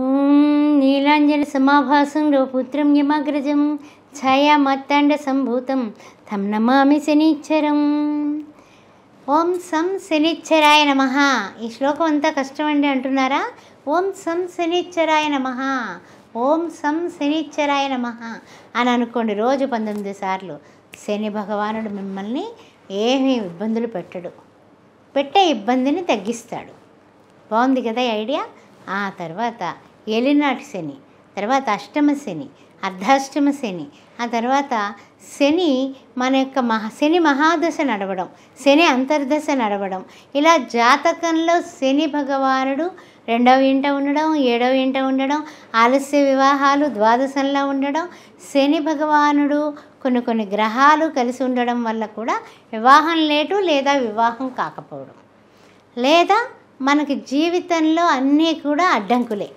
ॐ नीलाञ्जनसमाभासं पुत्रं यमाग्रजं సంభూతం तं నమామి శనిచ్చరం ఓం సం శనిచ్చరాయ నమ ఈ శ్లోకం అంతా కష్టం అండి అంటున్నారా ఓం సం శనిచ్చరాయ నమ ఓం సం శనిచ్చరాయ నమ అని అనుకోండి రోజు పంతొమ్మిది సార్లు శని భగవానుడు మిమ్మల్ని ఏమీ ఇబ్బందులు పెట్టడు పెట్టే ఇబ్బందిని తగ్గిస్తాడు బాగుంది కదా ఐడియా ఆ తర్వాత ఏలినాటి శని తర్వాత అష్టమ శని అర్ధాష్టమ శని ఆ తర్వాత శని మన యొక్క మహా శని మహాదశ నడవడం శని అంతర్దశ నడవడం ఇలా జాతకంలో శని భగవానుడు రెండవ ఇంట ఉండడం ఏడవ ఇంట ఉండడం ఆలస్య వివాహాలు ద్వాదశంలో ఉండడం శని భగవానుడు కొన్ని కొన్ని గ్రహాలు కలిసి ఉండడం వల్ల కూడా వివాహం లేటు లేదా వివాహం కాకపోవడం లేదా మనకి జీవితంలో అన్నీ కూడా అడ్డంకులే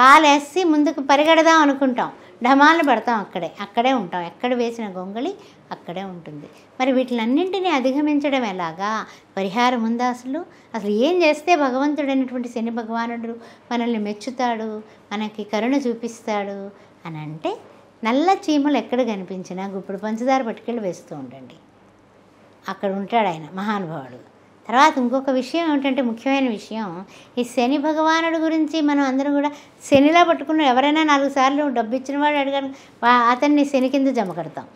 కాలేసి ముందుకు పరిగెడదాం అనుకుంటాం ఢమాలు పడతాం అక్కడే అక్కడే ఉంటాం ఎక్కడ వేసిన గొంగళి అక్కడే ఉంటుంది మరి వీటిలన్నింటినీ అధిగమించడం ఎలాగా పరిహారం ఉందా అసలు అసలు ఏం చేస్తే భగవంతుడు అనేటువంటి శని భగవానుడు మనల్ని మెచ్చుతాడు మనకి కరుణ చూపిస్తాడు అని అంటే నల్ల చీమలు ఎక్కడ కనిపించినా గుప్పుడు పంచదార పట్టుకెళ్ళి వేస్తూ ఉండండి అక్కడ ఉంటాడు ఆయన మహానుభావుడు తర్వాత ఇంకొక విషయం ఏమిటంటే ముఖ్యమైన విషయం ఈ శని భగవానుడి గురించి మనం అందరం కూడా శనిలా పట్టుకున్న ఎవరైనా నాలుగు సార్లు డబ్బు ఇచ్చిన వాడు అడిగారు అతన్ని శని కింద జమ కడతాం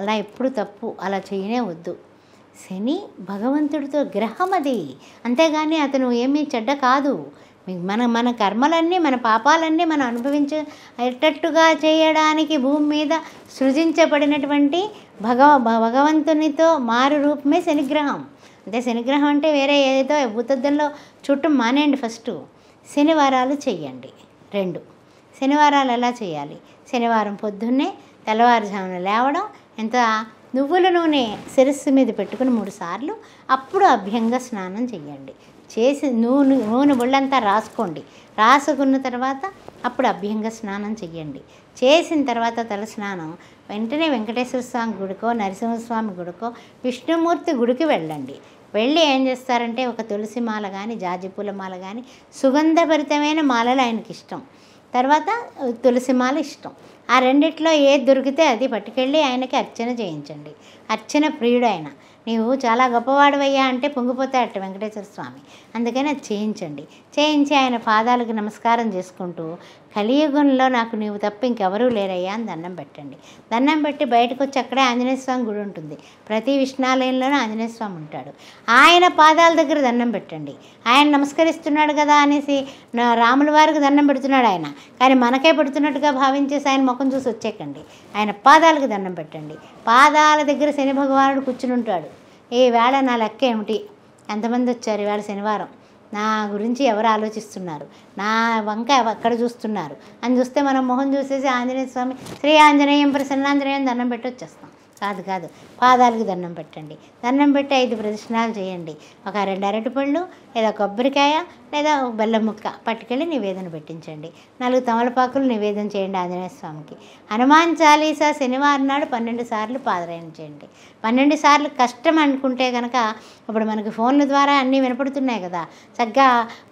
అలా ఎప్పుడు తప్పు అలా చేయనే వద్దు శని భగవంతుడితో గ్రహం అది అంతేగాని అతను ఏమీ చెడ్డ కాదు మన మన కర్మలన్నీ మన పాపాలన్నీ మనం అనుభవించేటట్టుగా చేయడానికి భూమి మీద సృజించబడినటువంటి భగవ భగవంతునితో మారు రూపమే శనిగ్రహం అంటే శనిగ్రహం అంటే వేరే ఏదో భూతద్దంలో చుట్టూ మానేయండి ఫస్ట్ శనివారాలు చెయ్యండి రెండు శనివారాలు ఎలా చేయాలి శనివారం పొద్దున్నే తెల్లవారుజామున లేవడం ఎంత నువ్వుల నూనె శిరస్సు మీద పెట్టుకుని మూడు సార్లు అప్పుడు అభ్యంగా స్నానం చేయండి చేసి నూనె నూనె బుళ్ళంతా రాసుకోండి రాసుకున్న తర్వాత అప్పుడు అభ్యంగా స్నానం చేయండి చేసిన తర్వాత తల స్నానం వెంటనే వెంకటేశ్వర స్వామి గుడికో నరసింహస్వామి గుడికో విష్ణుమూర్తి గుడికి వెళ్ళండి వెళ్ళి ఏం చేస్తారంటే ఒక తులసి మాల కానీ జాజిపూల మాల కానీ సుగంధభరితమైన మాలలు ఆయనకి ఇష్టం తర్వాత తులసి మాల ఇష్టం ఆ రెండిట్లో ఏది దొరికితే అది పట్టుకెళ్ళి ఆయనకి అర్చన చేయించండి అర్చన ప్రియుడు ఆయన నీవు చాలా గొప్పవాడువయ్యా అంటే పొంగిపోతాడట వెంకటేశ్వర స్వామి అందుకని అది చేయించండి చేయించి ఆయన పాదాలకు నమస్కారం చేసుకుంటూ కలియుగంలో నాకు నీవు తప్ప ఇంకెవరూ లేరయ్యా అని దండం పెట్టండి దండం పెట్టి బయటకు వచ్చి అక్కడే ఆంజనేయ స్వామి గుడి ఉంటుంది ప్రతి విష్ణాలయంలోనూ ఆంజనేయ స్వామి ఉంటాడు ఆయన పాదాల దగ్గర దండం పెట్టండి ఆయన నమస్కరిస్తున్నాడు కదా అనేసి రాముల వారికి దండం పెడుతున్నాడు ఆయన కానీ మనకే పెడుతున్నట్టుగా భావించేసి ఆయన ముఖం చూసి వచ్చేకండి ఆయన పాదాలకు దండం పెట్టండి పాదాల దగ్గర శని భగవానుడు కూర్చుని ఉంటాడు ఏ వేళ నా లెక్క ఏమిటి ఎంతమంది వచ్చారు ఈవేళ శనివారం నా గురించి ఎవరు ఆలోచిస్తున్నారు నా వంక ఎక్కడ చూస్తున్నారు అని చూస్తే మనం మొహం చూసేసి ఆంజనేయ స్వామి శ్రీ ఆంజనేయం ప్రసన్నాంజనేయం దండం పెట్టి వచ్చేస్తాం కాదు కాదు పాదాలకు దండం పెట్టండి దండం పెట్టి ఐదు ప్రదక్షిణాలు చేయండి ఒక రెండు అరటిపళ్ళు లేదా కొబ్బరికాయ లేదా బెల్లం ముక్క పట్టుకెళ్ళి నివేదన పెట్టించండి నాలుగు తమలపాకులు నివేదన చేయండి ఆంజనేయ స్వామికి హనుమాన్ చాలీసా శనివారం నాడు పన్నెండు సార్లు పాదరాయణ చేయండి పన్నెండు సార్లు కష్టం అనుకుంటే కనుక ఇప్పుడు మనకి ఫోన్ల ద్వారా అన్నీ వినపడుతున్నాయి కదా చక్కగా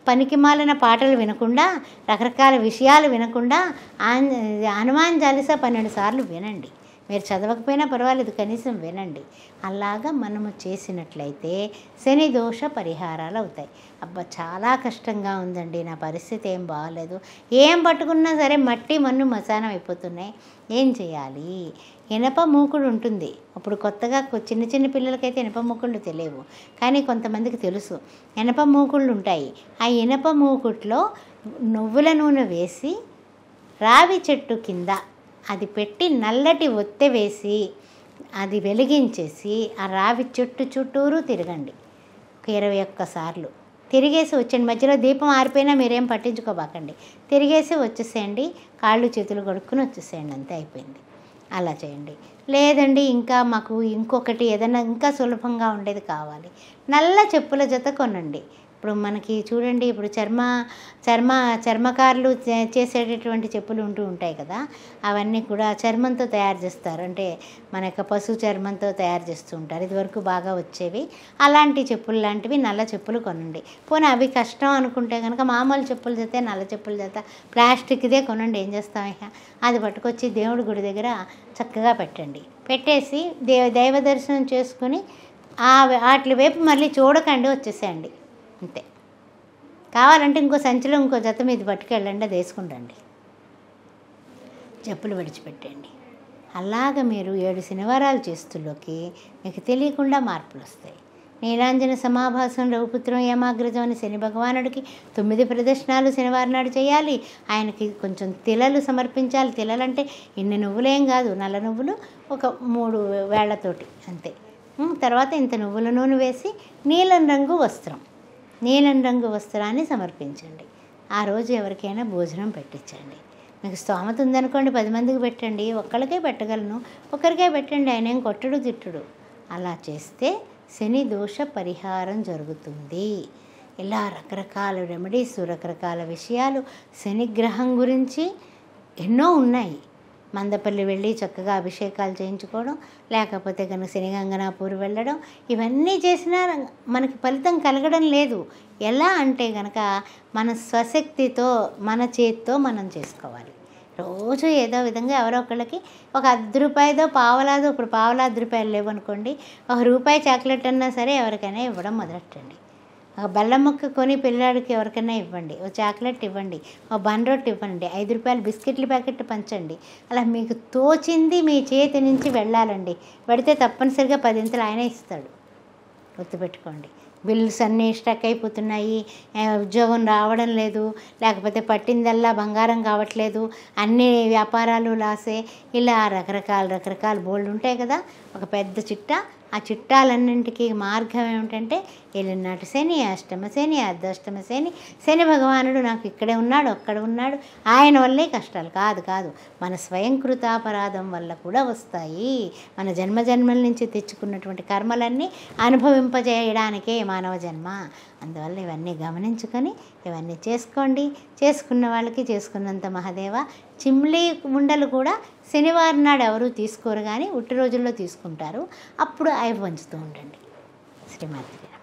పనికి మాలిన పాటలు వినకుండా రకరకాల విషయాలు వినకుండా హనుమాన్ చాలీసా పన్నెండు సార్లు వినండి మీరు చదవకపోయినా పర్వాలేదు కనీసం వినండి అలాగా మనము చేసినట్లయితే శని దోష పరిహారాలు అవుతాయి అబ్బా చాలా కష్టంగా ఉందండి నా పరిస్థితి ఏం బాగలేదు ఏం పట్టుకున్నా సరే మట్టి మన్ను మసానం అయిపోతున్నాయి ఏం చేయాలి ఇనప మూకుడు ఉంటుంది అప్పుడు కొత్తగా చిన్న చిన్న పిల్లలకైతే ఇనప మూకుళ్ళు తెలియవు కానీ కొంతమందికి తెలుసు ఇనప మూకుళ్ళు ఉంటాయి ఆ ఇనప మూకుట్లో నువ్వుల నూనె వేసి రావి చెట్టు కింద అది పెట్టి నల్లటి ఒత్తె వేసి అది వెలిగించేసి ఆ రావి చుట్టూ చుట్టూరు తిరగండి ఒక ఇరవై ఒక్కసార్లు తిరిగేసి వచ్చండి మధ్యలో దీపం ఆరిపోయినా మీరేం పట్టించుకోబాకండి తిరిగేసి వచ్చేసేయండి కాళ్ళు చేతులు కొడుక్కుని వచ్చేసేయండి అంతే అయిపోయింది అలా చేయండి లేదండి ఇంకా మాకు ఇంకొకటి ఏదైనా ఇంకా సులభంగా ఉండేది కావాలి నల్ల చెప్పుల జత కొనండి ఇప్పుడు మనకి చూడండి ఇప్పుడు చర్మ చర్మ చర్మకారులు చేసేటటువంటి చెప్పులు ఉంటూ ఉంటాయి కదా అవన్నీ కూడా చర్మంతో తయారు చేస్తారు అంటే మన యొక్క పశు చర్మంతో తయారు చేస్తూ ఉంటారు ఇదివరకు బాగా వచ్చేవి అలాంటి చెప్పులు లాంటివి నల్ల చెప్పులు కొనండి పోనీ అవి కష్టం అనుకుంటే కనుక మామూలు చెప్పులు చేస్తే నల్ల చెప్పులు చేత ప్లాస్టిక్దే కొనండి ఏం చేస్తాం అది పట్టుకొచ్చి దేవుడి గుడి దగ్గర చక్కగా పెట్టండి పెట్టేసి దేవ దైవ దర్శనం చేసుకుని ఆ వాటి వైపు మళ్ళీ చూడకండి వచ్చేసేయండి అంతే కావాలంటే ఇంకో సంచిలో ఇంకో జత మీద పట్టుకెళ్ళండి అది వేసుకుండండి జబ్బులు విడిచిపెట్టండి అలాగ మీరు ఏడు శనివారాలు చేస్తుల్లోకి మీకు తెలియకుండా మార్పులు వస్తాయి నీలాంజన సమాభాసం రఘుపుత్రం ఏమాగ్రజం అని శని భగవానుడికి తొమ్మిది ప్రదర్శనాలు శనివారం నాడు చేయాలి ఆయనకి కొంచెం తిలలు సమర్పించాలి తిలలంటే ఇన్ని నువ్వులేం కాదు నల్ల నువ్వులు ఒక మూడు వేళ్లతోటి అంతే తర్వాత ఇంత నువ్వుల నూనె వేసి నీలం రంగు వస్త్రం నీలం రంగు వస్త్రాన్ని సమర్పించండి ఆ రోజు ఎవరికైనా భోజనం పెట్టించండి మీకు స్తోమత ఉందనుకోండి పది మందికి పెట్టండి ఒక్కరికే పెట్టగలను ఒకరికే పెట్టండి ఆయన ఏం కొట్టడు తిట్టుడు అలా చేస్తే శని దోష పరిహారం జరుగుతుంది ఇలా రకరకాల రెమెడీస్ రకరకాల విషయాలు శనిగ్రహం గురించి ఎన్నో ఉన్నాయి మందపల్లి వెళ్ళి చక్కగా అభిషేకాలు చేయించుకోవడం లేకపోతే కనుక శనిగంగనాపూర్ వెళ్ళడం ఇవన్నీ చేసినా మనకి ఫలితం కలగడం లేదు ఎలా అంటే కనుక మన స్వశక్తితో మన చేతితో మనం చేసుకోవాలి రోజు ఏదో విధంగా ఎవరో ఒకళ్ళకి ఒక అర్ధ రూపాయదో పావలాదో ఇప్పుడు పావలా అర్ధ రూపాయలు లేవనుకోండి ఒక రూపాయి చాక్లెట్ అన్నా సరే ఎవరికైనా ఇవ్వడం మొదలెట్టండి బెల్లం ముక్క కొని పిల్లాడికి ఎవరికైనా ఇవ్వండి ఒక చాక్లెట్ ఇవ్వండి ఒక బన్ రొట్టి ఇవ్వండి ఐదు రూపాయలు బిస్కెట్లు ప్యాకెట్ పంచండి అలా మీకు తోచింది మీ చేతి నుంచి వెళ్ళాలండి పెడితే తప్పనిసరిగా పదింతలు ఆయనే ఇస్తాడు గుర్తుపెట్టుకోండి బిల్స్ అన్నీ స్టక్ అయిపోతున్నాయి ఉద్యోగం రావడం లేదు లేకపోతే పట్టిందల్లా బంగారం కావట్లేదు అన్ని వ్యాపారాలు లాసే ఇలా రకరకాల రకరకాల బోల్డ్ ఉంటాయి కదా ఒక పెద్ద చిట్ట ఆ చిట్టాలన్నింటికి మార్గం ఏమిటంటే ఎల్లున్నాటి శని అష్టమ శని అర్ధాష్టమ శని శని భగవానుడు నాకు ఇక్కడే ఉన్నాడు అక్కడ ఉన్నాడు ఆయన వల్లే కష్టాలు కాదు కాదు మన స్వయంకృతాపరాధం వల్ల కూడా వస్తాయి మన జన్మ జన్మల నుంచి తెచ్చుకున్నటువంటి కర్మలన్నీ అనుభవింపజేయడానికే మానవ జన్మ అందువల్ల ఇవన్నీ గమనించుకొని ఇవన్నీ చేసుకోండి చేసుకున్న వాళ్ళకి చేసుకున్నంత మహాదేవ చిమ్లీ ఉండలు కూడా శనివారం నాడు ఎవరు తీసుకోరు కానీ ఉట్టి రోజుల్లో తీసుకుంటారు అప్పుడు అవి పంచుతూ ఉండండి శ్రీమతి